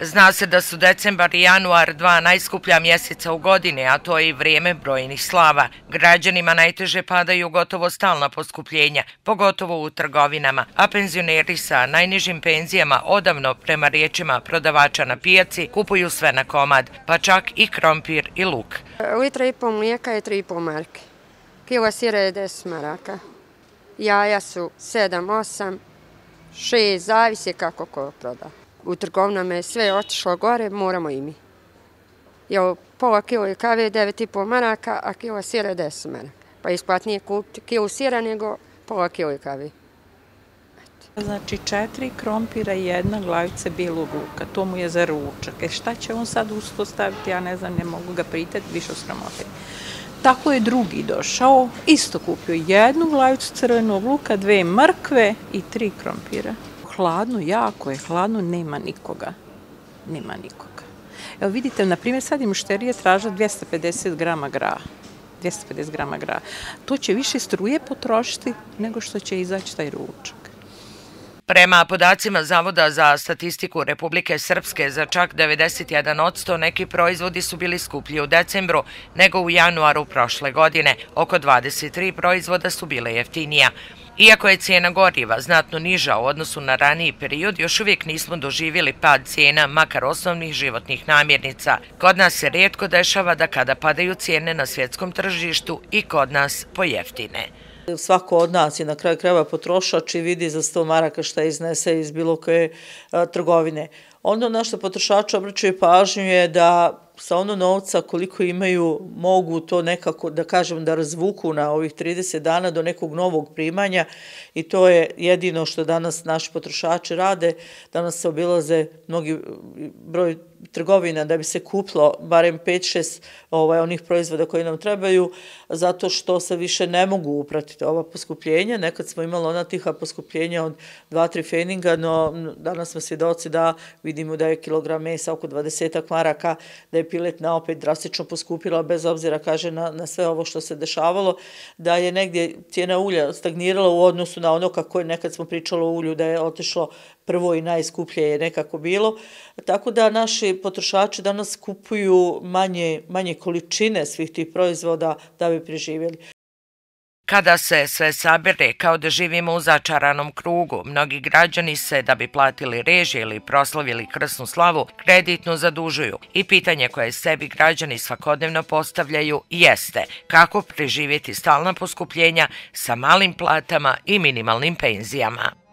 Zna se da su decembar i januar dva najskuplja mjeseca u godini, a to je i vrijeme brojnih slava. Građanima najteže padaju gotovo stalna poskupljenja, pogotovo u trgovinama, a penzioneri sa najnižim penzijama odavno prema riječima prodavača na pijaci kupuju sve na komad, pa čak i krompir i luk. Litra i pol mlijeka je tri i pol marke. Kilo sira je des maraka. Jaja su sedam, osam, šest, zavisi kako ko prodao u trgovnama je sve otišlo gore, moramo i mi. Jel, pola kilo je kave, devet i pol maraka, a kilo sira je deset maraka. Pa isplatnije kupiti kilo sira nego pola kilo je kave. Znači četiri krompira i jedna glavica bilog luka, to mu je za ručak. E šta će on sad usto staviti, ja ne znam, ne mogu ga pritati, više osramoti. Tako je drugi došao, isto kupio jednu glavicu crvenog luka, dve mrkve i tri krompira hladno, jako je hladno, nema nikoga. Nema nikoga. Evo vidite, na primjer, sad je mušterija traža 250 grama graha. 250 grama graha. To će više struje potrošiti nego što će izaći taj ručak. Prema podacima Zavoda za statistiku Republike Srpske za čak 91% neki proizvodi su bili skuplji u decembru nego u januaru prošle godine. Oko 23 proizvoda su bile jeftinija. Iako je cijena goriva znatno niža u odnosu na raniji period, još uvijek nismo doživjeli pad cijena makar osnovnih životnih namirnica. Kod nas se rijetko dešava da kada padaju cijene na svjetskom tržištu i kod nas pojeftine. Svako od nas je na kraju kreva potrošač i vidi za 100 maraka šta iznese iz bilo koje trgovine. Ono na što potrošači obraćaju pažnju je da sa ono novca koliko imaju mogu to nekako da kažem da razvuku na ovih 30 dana do nekog novog primanja i to je jedino što danas naši potrošači rade. Danas se obilaze mnogi broj trgovina da bi se kuplo barem 5-6 ovaj, onih proizvoda koji nam trebaju zato što se više ne mogu upratiti ova poskupljenja. Nekad smo imali ona tiha poskupljenja od 2-3 feninga, no danas smo svjedoci da vi vidimo da je kilogram mesa oko 20 maraka, da je pilet na opet drastično poskupila, bez obzira, kaže, na, na sve ovo što se dešavalo, da je negdje cijena ulja stagnirala u odnosu na ono kako je nekad smo pričalo o ulju, da je otešlo prvo i najskuplje je nekako bilo. Tako da naši potrošači danas kupuju manje, manje količine svih tih proizvoda da bi preživjeli. Kada se sve sabere kao da živimo u začaranom krugu, mnogi građani se da bi platili režije ili proslavili krsnu slavu kreditno zadužuju i pitanje koje sebi građani svakodnevno postavljaju jeste kako preživjeti stalna poskupljenja sa malim platama i minimalnim penzijama.